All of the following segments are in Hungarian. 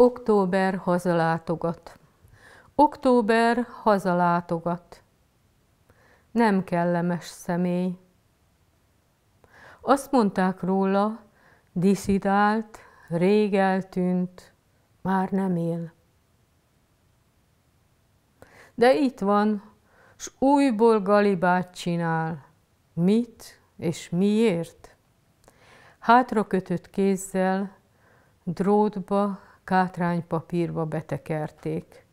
Október hazalátogat. Október hazalátogat. Nem kellemes személy. Azt mondták róla, diszidált, rég eltűnt, már nem él. De itt van, s újból galibát csinál. Mit és miért? Hátra kötött kézzel, drótba kátránypapírba betekerték.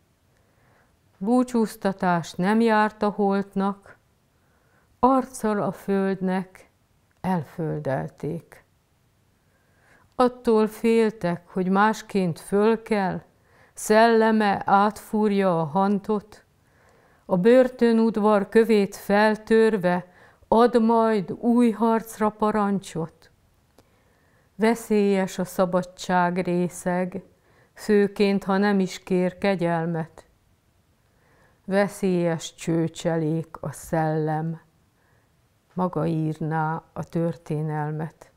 Búcsúztatás nem járt a holtnak, arccal a földnek elföldelték. Attól féltek, hogy másként föl kell, szelleme átfúrja a hantot, a börtönudvar kövét feltörve ad majd új harcra parancsot. Veszélyes a szabadság részeg, főként, ha nem is kér kegyelmet. Veszélyes csőcselék a szellem, maga írná a történelmet.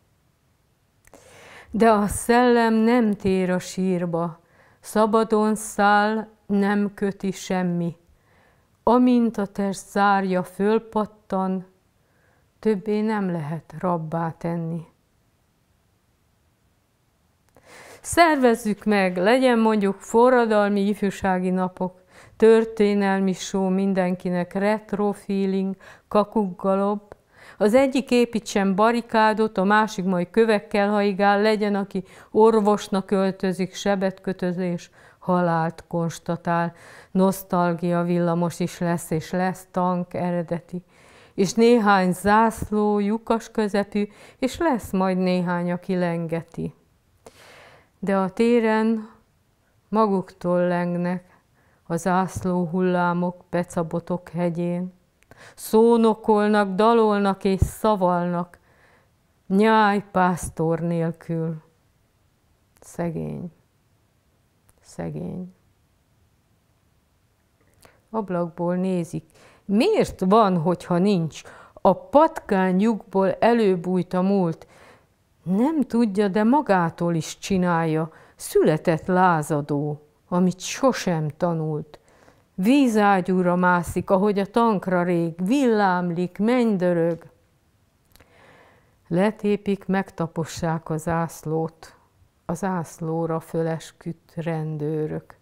De a szellem nem tér a sírba, szabadon száll, nem köti semmi. Amint a test zárja fölpattan, többé nem lehet rabbá tenni. Szervezzük meg, legyen mondjuk forradalmi ifjúsági napok, történelmi só mindenkinek, retro feeling, kakukgalob, az egyik építsen barikádot, a másik majd kövekkel haigál, legyen, aki orvosnak öltözik, sebet kötözés, halált konstatál, nosztalgia villamos is lesz, és lesz tank eredeti. És néhány zászló, lyukas közepű, és lesz majd néhány, aki lengeti de a téren maguktól lengnek a zászló hullámok pecabotok hegyén. Szónokolnak, dalolnak és szavalnak, nyáj pásztor nélkül. Szegény, szegény. Ablakból nézik. Miért van, hogyha nincs? A patkányukból előbújt a múlt, nem tudja, de magától is csinálja, született lázadó, amit sosem tanult. Vízágyúra mászik, ahogy a tankra rég, villámlik, mennydörög. Letépik, megtapossák az ászlót, az ászlóra fölesküdt rendőrök.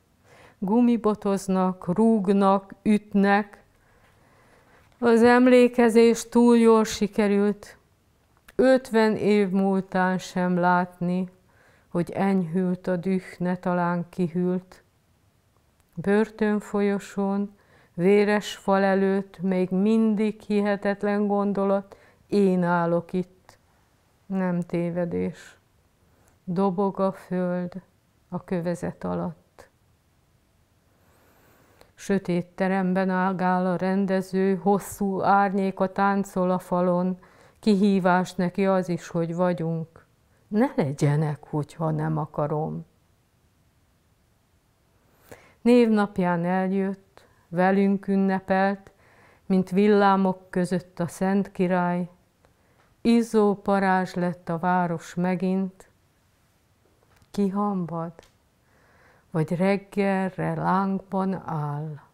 Gumibotoznak, rúgnak, ütnek. Az emlékezés túl jól sikerült, ötven év múltán sem látni, hogy enyhült a düh, ne talán kihűlt. Börtönfolyosón, véres fal előtt még mindig hihetetlen gondolat, én állok itt. Nem tévedés. Dobog a föld a kövezet alatt. Sötét teremben ágál a rendező, hosszú árnyéka táncol a falon, Kihívás neki az is, hogy vagyunk. Ne legyenek, hogyha nem akarom. Névnapján eljött, velünk ünnepelt, mint villámok között a Szent Király, izzó parázs lett a város megint, kihambad, vagy reggelre lángban áll.